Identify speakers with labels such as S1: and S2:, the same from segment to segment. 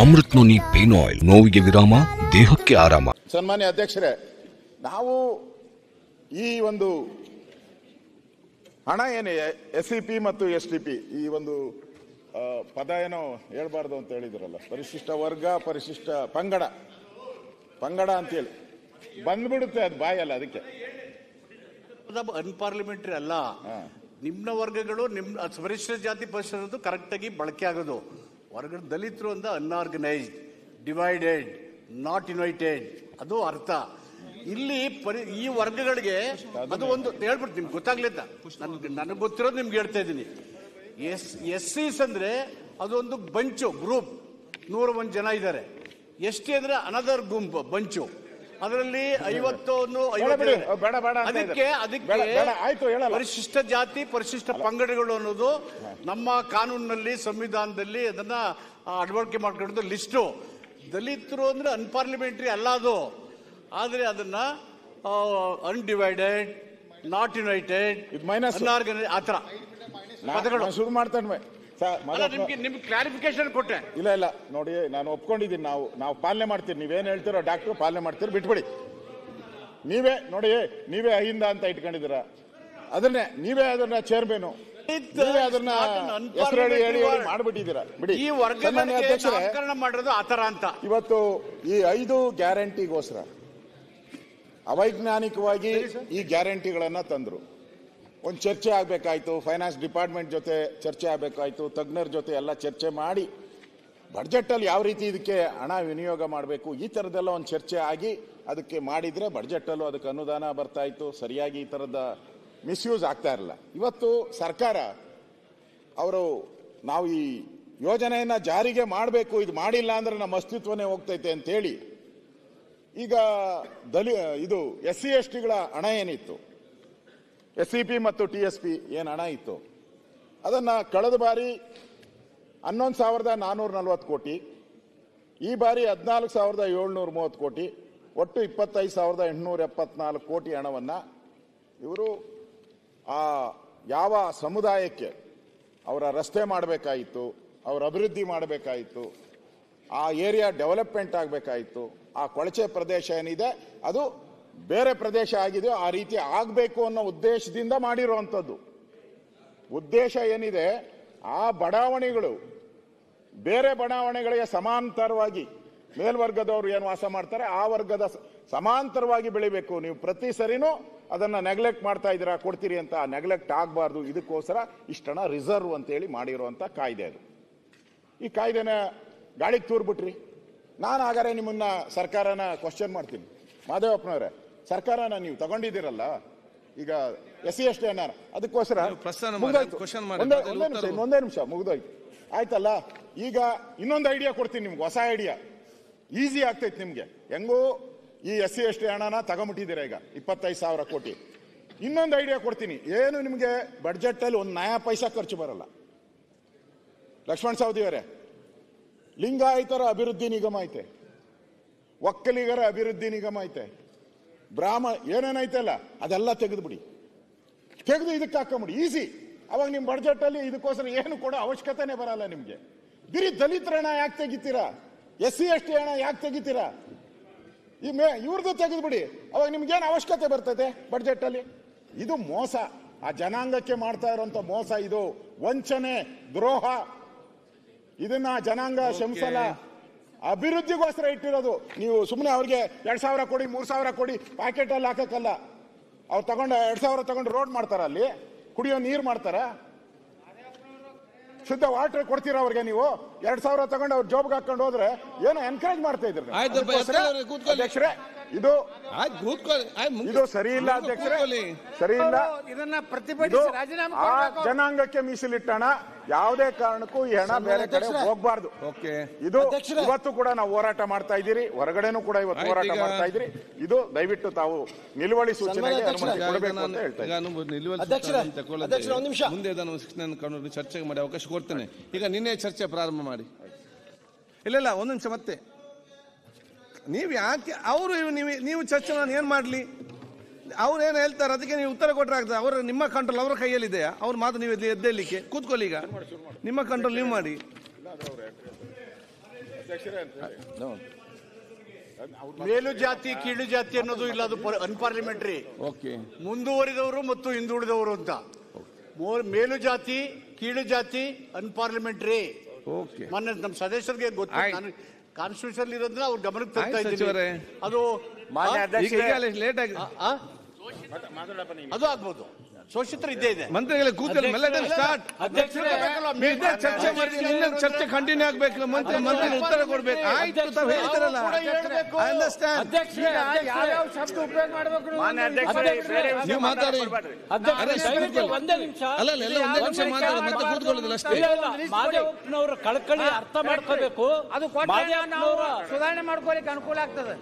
S1: Amrit noni pain oil ನೋವಿಗೆ ವಿರಾಮ ದೇಹಕ್ಕೆ ಆರಾಮ
S2: ಸನ್ಮಾನ್ಯ ಅಧ್ಯಕ್ಷರೇ ನಾವು ಈ ಒಂದು ಹಣ ಏನಿದೆ ಎಸ್ ಸಿ ಪಿ ಮತ್ತು ಎಸ್ ಟಿ ಪಿ ಈ ಒಂದು ಪದ ಏನೋ ಹೇಳ್ಬಾರ್ದು ಅಂತ ಹೇಳಿದ್ರಲ್ಲ ಪರಿಶಿಷ್ಟ ವರ್ಗ ಪರಿಶಿಷ್ಟ ಪಂಗಡ ಪಂಗಡ ಅಂತೇಳಿ ಬಂದ್ಬಿಡುತ್ತೆ ಅದು ಬಾಯಲ್ಲ ಅದಕ್ಕೆ ಅನ್ಪಾರ್ಲಿಮೆಂಟ್ರಿ
S3: ಅಲ್ಲ ನಿಮ್ಮ ವರ್ಗಗಳು ನಿಮ್ ಪರಿಶಿಷ್ಟ ಜಾತಿ ಪರಿಶಿಷ್ಟ ಕರೆಕ್ಟಾಗಿ ಬಳಕೆ ಆಗೋದು ಹೊರಗಡೆ ದಲಿತರು ಅಂದ ಅನ್ಆರ್ಗನೈಸ್ಡ್ ಡಿವೈಡೆಡ್ ನಾಟ್ ಯುನೈಟೆಡ್ ಅದು ಅರ್ಥ ಇಲ್ಲಿ ಪರಿ ಈ ವರ್ಗಗಳಿಗೆ ಅದು ಒಂದು ಹೇಳ್ಬಿಡ್ತೀನಿ ನಿಮ್ಗೆ ಗೊತ್ತಾಗ್ಲಿಲ್ಲ ನನಗೆ ಗೊತ್ತಿರೋದು ನಿಮ್ಗೆ ಹೇಳ್ತಾ ಇದ್ದೀನಿ ಎಸ್ ಎಸ್ ಸಿಸ್ ಅಂದರೆ ಅದೊಂದು ಬಂಚು ಗ್ರೂಪ್ ನೂರ ಒಂದು ಜನ ಇದ್ದಾರೆ ಎಸ್ ಟಿ ಅಂದರೆ ಅನದರ್ ಗುಂಪು ಬಂಚು ಅದರಲ್ಲಿ ಐವತ್ತು ಅದಕ್ಕೆ ಅದಕ್ಕೆ ಪರಿಶಿಷ್ಟ ಜಾತಿ ಪರಿಶಿಷ್ಟ ಪಂಗಡಗಳು ಅನ್ನೋದು ನಮ್ಮ ಕಾನೂನಿನಲ್ಲಿ ಸಂವಿಧಾನದಲ್ಲಿ ಅದನ್ನ ಅಳವಡಿಕೆ ಮಾಡ್ಕೊಂಡು ಲಿಸ್ಟು ದಲಿತರು ಅಂದ್ರೆ ಅನ್ಪಾರ್ಲಿಮೆಂಟರಿ ಅಲ್ಲ ಅದು ಆದ್ರೆ ಅದನ್ನ ಅನ್ಡಿವೈಡೆಡ್ ನಾಟ್ ಯುನೈಟೆಡ್
S2: ಆ ಆತರ ಶುರು ಮಾಡ್ತಾನೆ ನಿಮ್ಗೆ ನಿಮ್ಗೆ ಕ್ಲಾರಿಫಿಕೇಶನ್ ಕೊಟ್ಟೆ ಇಲ್ಲ ಇಲ್ಲ ನೋಡಿ ನಾನು ಒಪ್ಕೊಂಡಿದ್ದೀನಿ ನಾವು ನಾವು ಪಾಲನೆ ಮಾಡ್ತೀರಿ ನೀವೇನು ಹೇಳ್ತೀರೋ ಡಾಕ್ಟರ್ ಪಾಲನೆ ಮಾಡ್ತೀರಿ ಬಿಟ್ಬಿಡಿ ನೀವೇ ನೋಡಿ ನೀವೇ ಅಹಿಂದ ಅಂತ ಇಟ್ಕೊಂಡಿದ್ದೀರ ಅದನ್ನೇ ನೀವೇ ಅದನ್ನ ಚೇರ್ಮನ್ ನೀವೇ ಅದನ್ನ ಹೇಳಿ ಹೇಳಿ ಮಾಡ್ಬಿಟ್ಟಿದ್ದೀರಾ ಬಿಡಿ ಈ ವರ್ಗ ಆ ಆತರ ಅಂತ ಇವತ್ತು ಈ ಐದು ಗ್ಯಾರಂಟಿಗೋಸ್ಕರ ಅವೈಜ್ಞಾನಿಕವಾಗಿ ಈ ಗ್ಯಾರಂಟಿಗಳನ್ನ ತಂದ್ರು ಒಂದು ಚರ್ಚೆ ಆಗಬೇಕಾಯ್ತು ಫೈನಾನ್ಸ್ ಡಿಪಾರ್ಟ್ಮೆಂಟ್ ಜೊತೆ ಚರ್ಚೆ ಆಗಬೇಕಾಯ್ತು ತಜ್ಞರ ಜೊತೆ ಎಲ್ಲ ಚರ್ಚೆ ಮಾಡಿ ಬಡ್ಜೆಟಲ್ಲಿ ಯಾವ ರೀತಿ ಇದಕ್ಕೆ ಹಣ ವಿನಿಯೋಗ ಮಾಡಬೇಕು ಈ ಥರದ್ದೆಲ್ಲ ಒಂದು ಚರ್ಚೆ ಆಗಿ ಅದಕ್ಕೆ ಮಾಡಿದರೆ ಬಡ್ಜೆಟಲ್ಲೂ ಅದಕ್ಕೆ ಅನುದಾನ ಬರ್ತಾ ಇತ್ತು ಸರಿಯಾಗಿ ಈ ಥರದ ಮಿಸ್ಯೂಸ್ ಆಗ್ತಾ ಇರಲ್ಲ ಇವತ್ತು ಸರ್ಕಾರ ಅವರು ನಾವು ಈ ಯೋಜನೆಯನ್ನು ಜಾರಿಗೆ ಮಾಡಬೇಕು ಇದು ಮಾಡಿಲ್ಲ ಅಂದರೆ ನಮ್ಮ ಅಸ್ತಿತ್ವನೇ ಹೋಗ್ತೈತೆ ಅಂತೇಳಿ ಈಗ ದಲಿ ಇದು ಎಸ್ ಸಿ ಎಸ್ ಟಿಗಳ ಹಣ ಏನಿತ್ತು ಎಸ್ ಸಿ ಪಿ ಮತ್ತು ಟಿ ಎಸ್ ಪಿ ಏನು ಹಣ ಇತ್ತು ಅದನ್ನು ಕಳೆದ ಬಾರಿ ಹನ್ನೊಂದು ಸಾವಿರದ ನಾನ್ನೂರ ನಲ್ವತ್ತು ಕೋಟಿ ಈ ಬಾರಿ ಹದಿನಾಲ್ಕು ಸಾವಿರದ ಏಳ್ನೂರ ಮೂವತ್ತು ಕೋಟಿ ಒಟ್ಟು ಇಪ್ಪತ್ತೈದು ಸಾವಿರದ ಎಂಟುನೂರ ಎಪ್ಪತ್ನಾಲ್ಕು ಕೋಟಿ ಹಣವನ್ನು ಇವರು ಆ ಯಾವ ಸಮುದಾಯಕ್ಕೆ ಅವರ ರಸ್ತೆ ಮಾಡಬೇಕಾಯಿತು ಅವರ ಅಭಿವೃದ್ಧಿ ಮಾಡಬೇಕಾಯಿತು ಆ ಏರಿಯಾ ಡೆವಲಪ್ಮೆಂಟ್ ಆಗಬೇಕಾಯಿತು ಆ ಕೊಳಚೆ ಪ್ರದೇಶ ಏನಿದೆ ಅದು ಬೇರೆ ಪ್ರದೇಶ ಆಗಿದೆ ಆ ರೀತಿ ಆಗಬೇಕು ಅನ್ನೋ ಉದ್ದೇಶದಿಂದ ಮಾಡಿರುವಂಥದ್ದು ಉದ್ದೇಶ ಏನಿದೆ ಆ ಬಡಾವಣೆಗಳು ಬೇರೆ ಬಡಾವಣೆಗಳಿಗೆ ಸಮಾಂತರವಾಗಿ ಮೇಲ್ವರ್ಗದವರು ಏನು ವಾಸ ಮಾಡ್ತಾರೆ ಆ ವರ್ಗದ ಸಮಾಂತರವಾಗಿ ಬೆಳಿಬೇಕು ನೀವು ಪ್ರತಿ ಸರಿನೂ ಅದನ್ನು ನೆಗ್ಲೆಕ್ಟ್ ಮಾಡ್ತಾ ಇದ್ದೀರಾ ಕೊಡ್ತೀರಿ ಅಂತ ನೆಗ್ಲೆಕ್ಟ್ ಆಗಬಾರ್ದು ಇದಕ್ಕೋಸ್ಕರ ಇಷ್ಟಣ ರಿಸರ್ವ್ ಅಂತೇಳಿ ಮಾಡಿರುವಂಥ ಕಾಯ್ದೆ ಅದು ಈ ಕಾಯ್ದೆನ ಗಾಳಿಗೆ ತೂರ್ಬಿಟ್ರಿ ನಾನು ಹಾಗಾದ್ರೆ ನಿಮ್ಮನ್ನ ಸರ್ಕಾರನ ಕ್ವಶನ್ ಮಾಡ್ತೀನಿ ಮಾದೇವಪ್ಪನವ್ರೆ ಸರ್ಕಾರನ ನೀವು ತಗೊಂಡಿದ್ದೀರಲ್ಲ ಈಗ ಎಸ್ ಸಿ ಎಸ್ ಟಿ ಅನ್ನ ಅದಕ್ಕೋಸ್ಕರ ಒಂದೇ ನಿಮಿಷ ಮುಗ್ದೋಯ್ತು ಆಯ್ತಲ್ಲ ಈಗ ಇನ್ನೊಂದು ಐಡಿಯಾ ಕೊಡ್ತೀನಿ ನಿಮ್ಗೆ ಹೊಸ ಐಡಿಯಾ ಈಸಿ ಆಗ್ತೈತೆ ನಿಮ್ಗೆ ಹೆಂಗೂ ಈ ಎಸ್ ಸಿ ಎಸ್ ಟಿ ಹಣನ ತಗೊಂಬಿಟ್ಟಿದ್ದೀರಾ ಈಗ ಇಪ್ಪತ್ತೈದು ಸಾವಿರ ಕೋಟಿ ಇನ್ನೊಂದು ಐಡಿಯಾ ಕೊಡ್ತೀನಿ ಏನು ನಿಮಗೆ ಅಲ್ಲಿ ಒಂದು ನಯಾ ಪೈಸಾ ಖರ್ಚು ಬರಲ್ಲ ಲಕ್ಷ್ಮಣ್ ಅವರೇ ಲಿಂಗಾಯತರ ಅಭಿವೃದ್ಧಿ ನಿಗಮ ಐತೆ ಒಕ್ಕಲಿಗರ ಅಭಿವೃದ್ಧಿ ನಿಗಮ ಐತೆ ಬ್ರಾಹ್ಮ ಏನೇನೈತಲ್ಲ ಅದೆಲ್ಲ ತೆಗೆದುಬಿಡಿ ತೆಗೆದು ಇದಕ್ಕೆ ಹಾಕೊಂಬಿಡಿ ಈಸಿ ಅವಾಗ ನಿಮ್ಮ ಅಲ್ಲಿ ಇದಕ್ಕೋಸ್ಕರ ಏನು ಕೂಡ ಅವಶ್ಯಕತೆನೇ ಬರಲ್ಲ ನಿಮಗೆ ಬಿರಿ ದಲಿತರ ಹಣ ಯಾಕೆ ತೆಗಿತೀರಾ ಎಸ್ ಸಿ ಎಸ್ ಟಿ ಹಣ ಯಾಕೆ ತೆಗಿತೀರಾ ಈ ಮೇ ಇವ್ರದ್ದು ತೆಗೆದುಬಿಡಿ ಅವಾಗ ನಿಮ್ಗೇನು ಅವಶ್ಯಕತೆ ಬರ್ತದೆ ಅಲ್ಲಿ ಇದು ಮೋಸ ಆ ಜನಾಂಗಕ್ಕೆ ಮಾಡ್ತಾ ಇರುವಂತ ಮೋಸ ಇದು ವಂಚನೆ ದ್ರೋಹ ಇದನ್ನ ಜನಾಂಗ ಶಂಸಲ ಅಭಿವೃದ್ಧಿಗೋಸ್ಕರ ಇಟ್ಟಿರೋದು ನೀವು ಸುಮ್ಮನೆ ಅವ್ರಿಗೆ ಎರಡ್ ಸಾವಿರ ಕೊಡಿ ಮೂರ್ ಸಾವಿರ ಕೊಡಿ ಪ್ಯಾಕೆಟಲ್ಲಿ ಹಾಕಕ್ಕಲ್ಲ ಅವ್ರು ತಗೊಂಡು ಎರಡ್ ಸಾವಿರ ತಗೊಂಡು ರೋಡ್ ಮಾಡ್ತಾರ ಅಲ್ಲಿ ಕುಡಿಯೋ ನೀರು ಮಾಡ್ತಾರ ಶುದ್ಧ ವಾಟರ್ ಕೊಡ್ತೀರಾ ಅವ್ರಿಗೆ ನೀವು ಎರಡ್ ಸಾವಿರ ತಗೊಂಡು ಅವ್ರ ಜಾಬ್ಗೆ ಹಾಕೊಂಡು ಹೋದ್ರೆ ಏನೋ ಎನ್ಕರೇಜ್ ಮಾಡ್ತಾ ಇದ್ರಿ ಇದು ಇದು ಸರಿ ಇಲ್ಲ ಅಧ್ಯಕ್ಷರೇ ಸರಿ ಇಲ್ಲ ಇದನ್ನ ಪ್ರತಿಭಟಿಸಿ ಜನಾಂಗಕ್ಕೆ ಮೀಸಲಿಟ್ಟಣ ಯಾವುದೇ ಕಾರಣಕ್ಕೂ ಈ ಹಣ ಬೇರೆ ಕಡೆ ಹೋಗ್ಬಾರ್ದು ಇದು ಇವತ್ತು ಕೂಡ ನಾವು ಹೋರಾಟ ಮಾಡ್ತಾ ಇದ್ದೀರಿ ಹೊರಗಡೆನೂ ಕೂಡ ಇವತ್ತು ಹೋರಾಟ ಮಾಡ್ತಾ ಇದ್ರಿ ಇದು ದಯವಿಟ್ಟು ತಾವು ನಿಲುವಳಿ ಸೂಚನೆ
S1: ಮುಂದೆ ಚರ್ಚೆಗೆ ಮಾಡಿ ಅವಕಾಶ ಕೊಡ್ತೇನೆ ಈಗ ನಿನ್ನೆ ಚರ್ಚೆ ಪ್ರಾರಂಭ ಮಾಡಿ ಇಲ್ಲ ಇಲ್ಲ ಒಂದು ನಿಮಿಷ ಮತ್ತೆ ನೀವು ಯಾಕೆ ಅವರು ನೀವು ನೀವು ಚರ್ಚೆ ನಾನು ಏನು ಮಾಡಲಿ ಅವ್ರು ಏನು ಹೇಳ್ತಾರೆ ಅದಕ್ಕೆ ನೀವು ಉತ್ತರ ಕೊಟ್ಟರೆ ಆಗ್ತದೆ ಅವರ ನಿಮ್ಮ ಕಂಟ್ರೋಲ್ ಅವರ ಕೈಯಲ್ಲಿದೆಯಾ ಅವ್ರ ಮಾತು ನೀವು ಎದ್ದು ಎದ್ದೇಳಲಿಕ್ಕೆ ಕೂತ್ಕೊಳ್ಳಿ ಈಗ ನಿಮ್ಮ ಕಂಟ್ರೋಲ್ ನೀವು ಮಾಡಿ
S2: ಮೇಲು ಜಾತಿ ಕೀಳು ಜಾತಿ ಅನ್ನೋದು ಇಲ್ಲ ಅದು ಅನ್ಪಾರ್ಲಿಮೆಂಟ್ರಿ
S3: ಮುಂದುವರಿದವರು ಮತ್ತು ಹಿಂದುಳಿದವರು ಅಂತ ಮೇಲು ಜಾತಿ ಕೀಳು ಜಾತಿ ಅನ್ಪಾರ್ಲಿಮೆಂಟ್ರಿ ಮೊನ್ನೆ ನಮ್ಮ ಸದಸ್ಯರಿಗೆ ಗೊತ್ತಾಯ್ತು ಕಾನ್ಸ್ಟಿಟ್ಯೂಷನ್ ಇರೋದ್ರೆ ಅವ್ರ ಗಮನಕ್ಕೆ ತರ್ತಾ ಇದ್ದಾರೆ ಅದು ಲೇಟ್ ಆಗಿ ಅದು ಆಗ್ಬೋದು ಶೋಷಿತರು ಇದ್ದೇ ಇದೆ ಮಂತ್ರಿಗಳ ಕೂತಲ್ಲಿ ಮೆಲ್ಲಟನ್ ಸ್ಟಾರ್ಟ್ ಅಧ್ಯಕ್ಷರೇ, ಚರ್ಚೆ ಮಾಡಿ ಚರ್ಚೆ
S1: ಕಂಟಿನ್ಯೂ ಆಗ್ಬೇಕು ಮಂತ್ರಿ ಮಂತ್ರಿ ಉತ್ತರ ಕೊಡ್ಬೇಕು ಆಯ್ತು ತಾವ್ ಹೇಳ್ತಾರಲ್ಲ
S3: ಅರ್ಥ ಮಾಡ್ಕೋಬೇಕು ಅದು ಸುಧಾರಣೆ ಅನುಕೂಲ ಆಗ್ತದೆ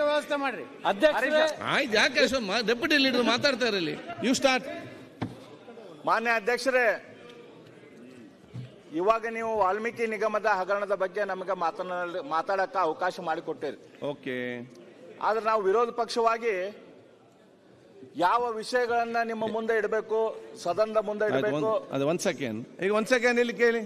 S3: ವ್ಯವಸ್ಥೆ ಮಾಡ್ರಿ ಅಧ್ಯಕ್ಷ
S1: ಯಾಕೆ ಡೆಪ್ಯೂಟಿ ಲೀಡರ್ ಮಾತಾಡ್ತಾ ಇರಲಿ ಯು ಸ್ಟಾರ್ಟ್ ಮಾನ್ಯ ಅಧ್ಯಕ್ಷರೇ ಇವಾಗ ನೀವು ವಾಲ್ಮೀಕಿ ನಿಗಮದ ಹಗರಣದ ಬಗ್ಗೆ ನಮಗೆ ಮಾತನಾಡ ಮಾತಾಡಕ್ಕೆ ಅವಕಾಶ ಮಾಡಿಕೊಟ್ಟಿರಿ ಓಕೆ ಆದ್ರೆ ನಾವು ವಿರೋಧ ಪಕ್ಷವಾಗಿ ಯಾವ ವಿಷಯಗಳನ್ನ ನಿಮ್ಮ ಮುಂದೆ ಇಡಬೇಕು ಸದನದ ಮುಂದೆ ಇಡಬೇಕು ಅದು ಒಂದ್ ಸೆಕೆಂಡ್ ಈಗ ಒಂದ್ ಸೆಕೆಂಡ್ ಇಲ್ಲಿ ಕೇಳಿ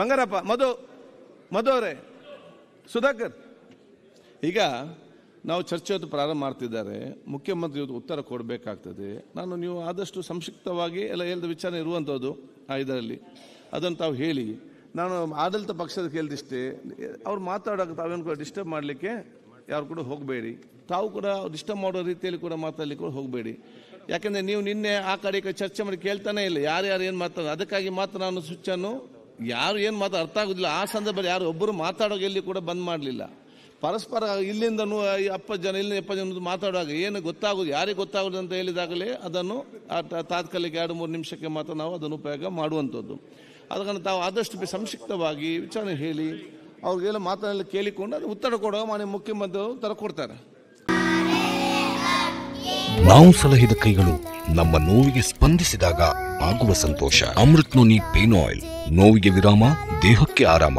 S1: ಬಂಗಾರಪ್ಪ ಮಧು ಮಧು ಅವರೇ ಸುಧಾಕರ್ ಈಗ ನಾವು ಚರ್ಚೆಯನ್ನು ಪ್ರಾರಂಭ ಮಾಡ್ತಿದ್ದಾರೆ ಮುಖ್ಯಮಂತ್ರಿ ಉತ್ತರ ಕೊಡಬೇಕಾಗ್ತದೆ ನಾನು ನೀವು ಆದಷ್ಟು ಸಂಕ್ಷಿಪ್ತವಾಗಿ ಎಲ್ಲ ಹೇಳಿದ ವಿಚಾರ ಇರುವಂಥದ್ದು ಇದರಲ್ಲಿ ಅದನ್ನು ತಾವು ಹೇಳಿ ನಾನು ಆಡಳಿತ ಪಕ್ಷದ ಕೇಳಿದಿಷ್ಟೇ ಅವ್ರು ಮಾತಾಡೋಕೆ ತಾವೇನು ಕೂಡ ಡಿಸ್ಟರ್ಬ್ ಮಾಡಲಿಕ್ಕೆ ಯಾರು ಕೂಡ ಹೋಗಬೇಡಿ ತಾವು ಕೂಡ ಡಿಸ್ಟರ್ಬ್ ಮಾಡೋ ರೀತಿಯಲ್ಲಿ ಕೂಡ ಮಾತಾಡಲಿಕ್ಕೆ ಕೂಡ ಹೋಗಬೇಡಿ ಯಾಕೆಂದರೆ ನೀವು ನಿನ್ನೆ ಆ ಕಡೆ ಚರ್ಚೆ ಮಾಡಿ ಕೇಳ್ತಾನೆ ಇಲ್ಲ ಯಾರು ಯಾರು ಏನು ಮಾತಾಡೋದು ಅದಕ್ಕಾಗಿ ಮಾತ್ರ ನಾನು ಸ್ವಿಚ್ಚನ್ನು ಯಾರು ಏನು ಮಾತು ಅರ್ಥ ಆಗೋದಿಲ್ಲ ಆ ಸಂದರ್ಭದಲ್ಲಿ ಯಾರು ಒಬ್ಬರು ಮಾತಾಡೋಕೆ ಎಲ್ಲಿ ಕೂಡ ಬಂದ್ ಮಾಡಲಿಲ್ಲ ಪರಸ್ಪರ ಇಲ್ಲಿಂದ ಅಪ್ಪ ಜನ ಇಲ್ಲಿ ಎಪ್ಪ ಜನ ಮಾತಾಡುವಾಗ ಏನು ಗೊತ್ತಾಗೋದು ಯಾರಿಗೆ ಗೊತ್ತಾಗೋದು ಅಂತ ಹೇಳಿದಾಗಲೇ ಅದನ್ನು ತಾತ್ಕಾಲಿಕ ಎರಡು ಮೂರು ನಿಮಿಷಕ್ಕೆ ಮಾತ್ರ ನಾವು ಅದನ್ನು ಉಪಯೋಗ ಮಾಡುವಂಥದ್ದು ಅದನ್ನು ತಾವು ಆದಷ್ಟು ಸಂಕ್ಷಿಪ್ತವಾಗಿ ವಿಚಾರಣೆ ಹೇಳಿ ಅವ್ರಿಗೆಲ್ಲ ಮಾತನಾಡಲು ಕೇಳಿಕೊಂಡು ಅದು ಉತ್ತರ ಕೊಡುವ ಮಾನ್ಯ ಮುಖ್ಯಮಂತ್ರಿ ತರ ಕೊಡ್ತಾರೆ ನಾವು ಸಲಹಿದ ಕೈಗಳು ನಮ್ಮ ನೋವಿಗೆ ಸ್ಪಂದಿಸಿದಾಗ ಆಗುವ ಸಂತೋಷ ಅಮೃತ್ ನೋನಿ ಪೇನ್ ಆಯಿಲ್ ನೋವಿಗೆ ವಿರಾಮ ದೇಹಕ್ಕೆ ಆರಾಮ